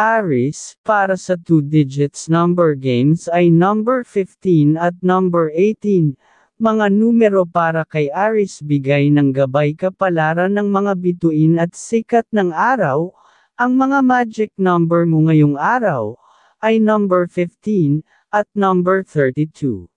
Aris, para sa 2 digits number games ay number 15 at number 18. Mga numero para kay Aris bigay ng gabay kapalaran ng mga bituin at sikat ng araw, ang mga magic number mo ngayong araw, ay number 15, at number 32.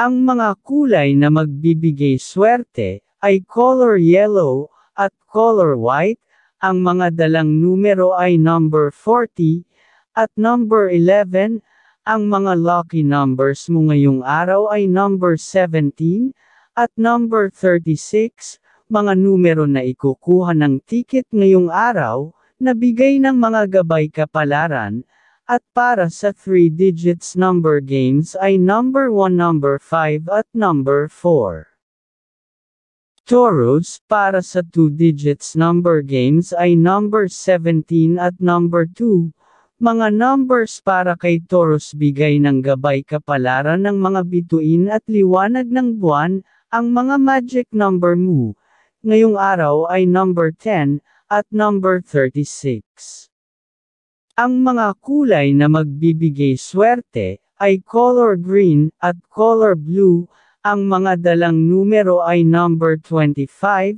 Ang mga kulay na magbibigay swerte, ay color yellow, at color white, ang mga dalang numero ay number 40 at number 11. Ang mga lucky numbers mo ngayong araw ay number 17 at number 36. Mga numero na ikukuha ng ticket ngayong araw, nabigay ng mga gabay kapalaran, at para sa 3 digits number games ay number 1, number 5 at number 4. Toros para sa 2 digits number games ay number 17 at number 2. Mga numbers para kay Toros bigay ng gabay kapalaran ng mga bituin at liwanag ng buwan, ang mga magic number mo. Ngayong araw ay number 10 at number 36. Ang mga kulay na magbibigay swerte ay color green at color blue, ang mga dalang numero ay number 25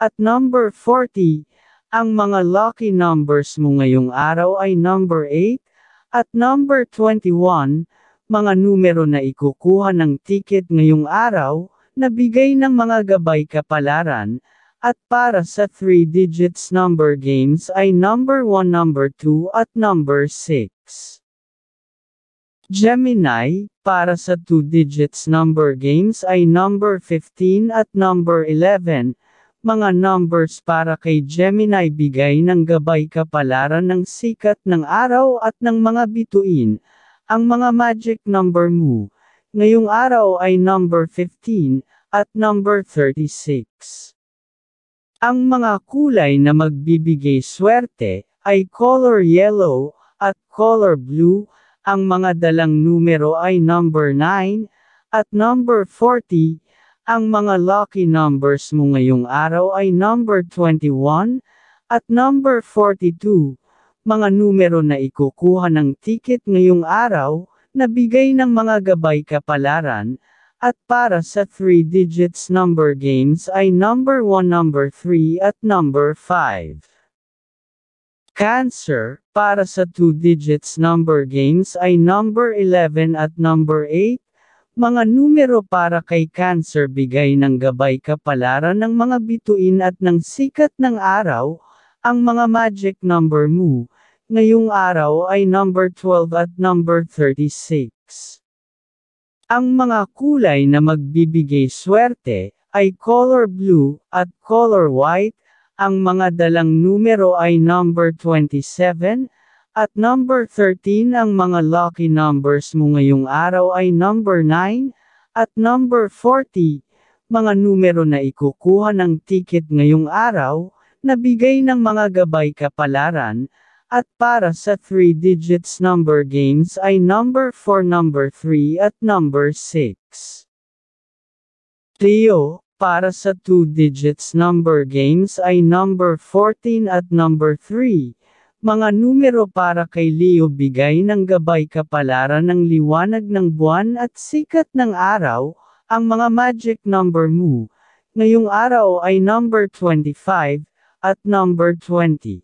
at number 40. Ang mga lucky numbers mo ngayong araw ay number 8 at number 21, mga numero na ikukuha ng ticket ngayong araw, nabigay ng mga gabay kapalaran, at para sa 3 digits number games ay number 1, number 2 at number 6. Gemini, para sa 2 digits number games ay number 15 at number 11. Mga numbers para kay Gemini bigay ng gabay kapalaran ng sikat ng araw at ng mga bituin. Ang mga magic number mo, ngayong araw ay number 15 at number 36. Ang mga kulay na magbibigay swerte ay color yellow at color blue ang mga dalang numero ay number 9 at number 40. Ang mga lucky numbers mo ngayong araw ay number 21 at number 42. Mga numero na ikukuha ng ticket ngayong araw, nabigay ng mga gabay kapalaran, at para sa 3 digits number games ay number 1, number 3 at number 5. Cancer, para sa 2 digits number games ay number 11 at number 8. Mga numero para kay Cancer bigay ng gabay kapalaran ng mga bituin at ng sikat ng araw, ang mga magic number mo, ngayong araw ay number 12 at number 36. Ang mga kulay na magbibigay swerte ay color blue at color white, ang mga dalang numero ay number 27, at number 13 ang mga lucky numbers mo ngayong araw ay number 9, at number 40, mga numero na ikukuha ng ticket ngayong araw, nabigay ng mga gabay kapalaran, at para sa 3 digits number games ay number 4, number 3 at number 6. Trio, para sa 2 digits number games ay number 14 at number 3. Mga numero para kay Leo bigay ng gabay kapalaran ng liwanag ng buwan at sikat ng araw, ang mga magic number mo. Ngayong araw ay number 25 at number 20.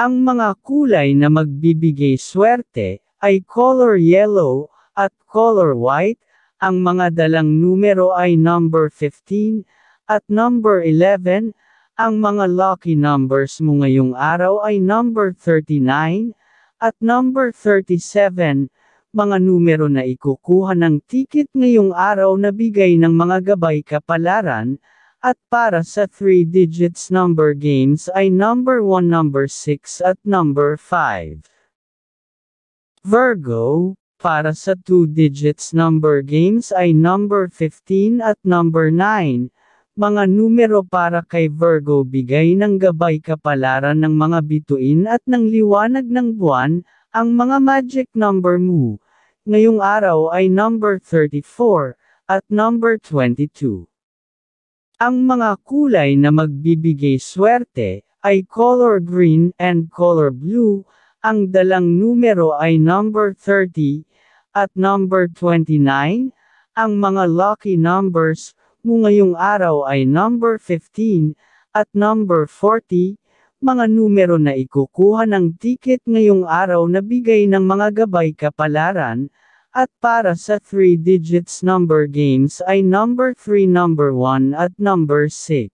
Ang mga kulay na magbibigay swerte ay color yellow at color white ang mga dalang numero ay number 15 at number 11. Ang mga lucky numbers mo ngayong araw ay number 39 at number 37. Mga numero na ikukuha ng ticket ngayong araw na bigay ng mga gabay kapalaran at para sa 3 digits number games ay number 1, number 6 at number 5. Virgo, para sa two digits number games ay number 15 at number 9. Mga numero para kay Virgo bigay ng gabay kapalaran ng mga bituin at ng liwanag ng buwan, ang mga magic number mo. Ngayong araw ay number 34 at number 22. Ang mga kulay na magbibigay swerte ay color green and color blue, ang dalang numero ay number 30, at number 29, ang mga lucky numbers mo ngayong araw ay number 15 at number 40, mga numero na ikukuha ng ticket ngayong araw na bigay ng mga gabay kapalaran, at para sa 3 digits number games ay number 3, number 1 at number 6.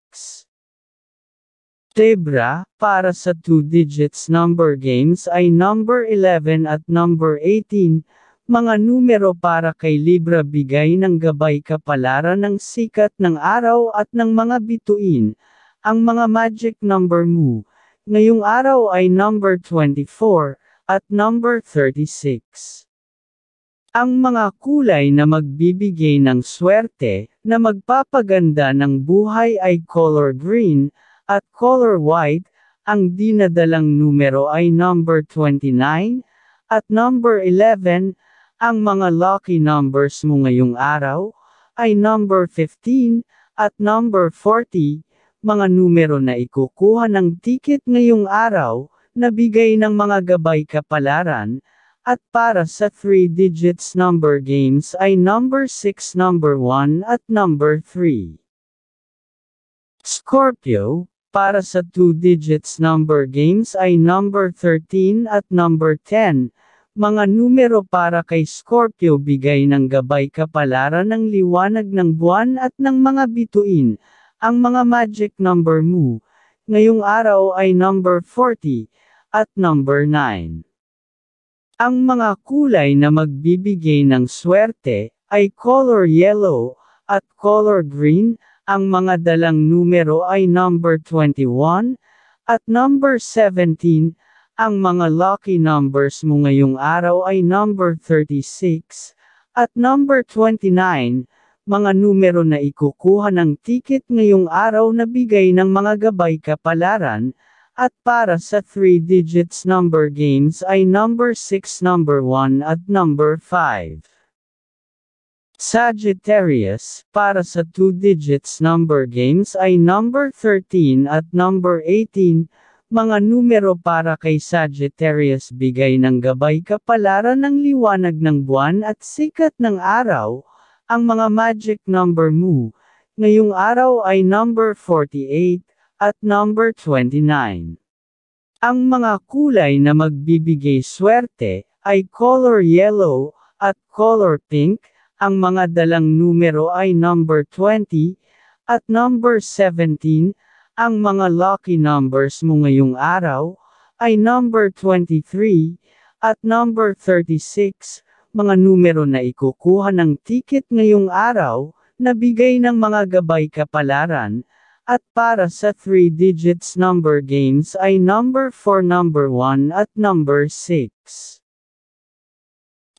Tebra, para sa 2 digits number games ay number 11 at number 18, mga numero para kay Libra bigay ng gabay kapalaran ng sikat ng araw at ng mga bituin. Ang mga magic number mo, ngayong araw ay number 24 at number 36. Ang mga kulay na magbibigay ng swerte na magpapaganda ng buhay ay color green at color white. Ang dinadalang numero ay number 29 at number 11 ang mga lucky numbers mo ngayong araw ay number 15 at number 40, mga numero na ikukuha ng ticket ngayong araw na bigay ng mga gabay kapalaran, at para sa 3 digits number games ay number 6, number 1 at number 3. Scorpio, para sa 2 digits number games ay number 13 at number 10, mga numero para kay Scorpio bigay ng gabay kapalaran ng liwanag ng buwan at ng mga bituin. Ang mga magic number mo, ngayong araw ay number 40, at number 9. Ang mga kulay na magbibigay ng swerte, ay color yellow, at color green, ang mga dalang numero ay number 21, at number 17, ang mga lucky numbers mo ngayong araw ay number 36 at number 29, mga numero na ikukuha ng ticket ngayong araw na bigay ng mga gabay kapalaran, at para sa 3 digits number games ay number 6, number 1 at number 5. Sagittarius, para sa 2 digits number games ay number 13 at number 18, mga numero para kay Sagittarius bigay ng gabay kapalaran ng liwanag ng buwan at sikat ng araw, ang mga magic number mo, ngayong araw ay number 48, at number 29. Ang mga kulay na magbibigay swerte, ay color yellow, at color pink, ang mga dalang numero ay number 20, at number 17, ang mga lucky numbers mo ngayong araw ay number 23 at number 36, mga numero na ikukuha ng ticket ngayong araw na bigay ng mga gabay kapalaran. At para sa 3 digits number games ay number 4, number 1 at number 6.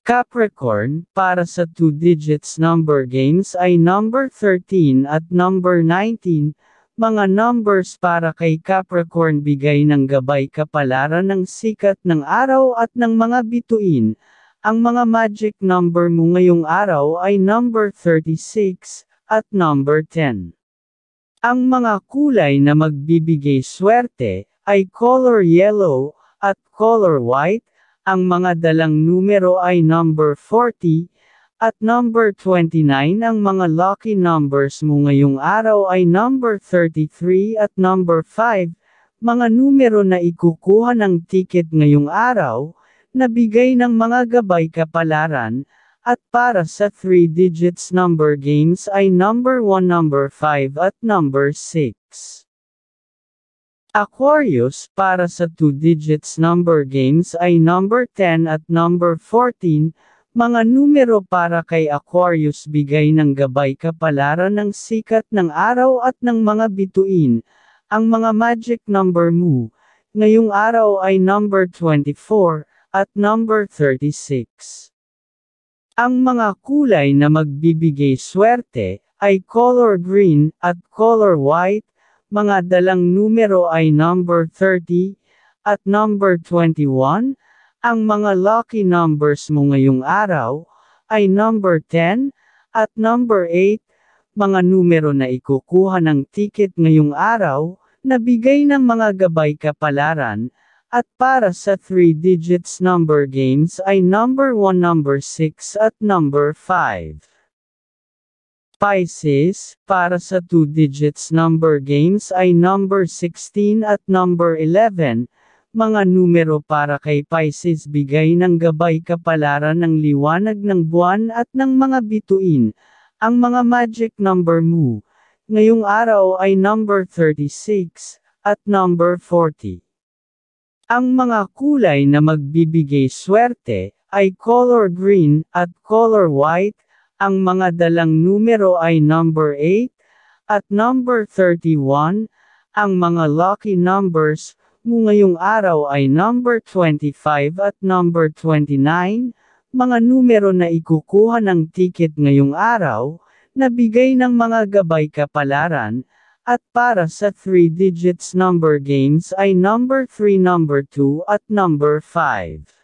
Capricorn, para sa 2 digits number games ay number 13 at number 19, mga numbers para kay Capricorn bigay ng gabay kapalaran ng sikat ng araw at ng mga bituin. Ang mga magic number mo ngayong araw ay number 36 at number 10. Ang mga kulay na magbibigay swerte ay color yellow at color white. Ang mga dalang numero ay number 40, at number 29 ang mga lucky numbers mo ngayong araw ay number 33 at number 5, mga numero na ikukuha ng ticket ngayong araw, nabigay ng mga gabay kapalaran, at para sa 3 digits number games ay number 1, number 5 at number 6. Aquarius para sa 2 digits number games ay number 10 at number 14, mga numero para kay Aquarius bigay ng gabay kapalaran ng sikat ng araw at ng mga bituin. Ang mga magic number mo, ngayong araw ay number 24 at number 36. Ang mga kulay na magbibigay swerte ay color green at color white, mga dalang numero ay number 30 at number 21, ang mga lucky numbers mo ngayong araw ay number 10 at number 8, mga numero na ikukuha ng ticket ngayong araw, na bigay ng mga gabay kapalaran, at para sa 3 digits number games ay number 1, number 6 at number 5. Pisces, para sa 2 digits number games ay number 16 at number 11, mga numero para kay Pisces bigay ng gabay kapalaran ng liwanag ng buwan at ng mga bituin. Ang mga magic number mo, ngayong araw ay number 36, at number 40. Ang mga kulay na magbibigay swerte, ay color green, at color white, ang mga dalang numero ay number 8, at number 31, ang mga lucky numbers, mo ngayong araw ay number 25 at number 29, mga numero na ikukuha ng ticket ngayong araw, nabigay ng mga gabay kapalaran, at para sa 3 digits number games ay number 3, number 2 at number 5.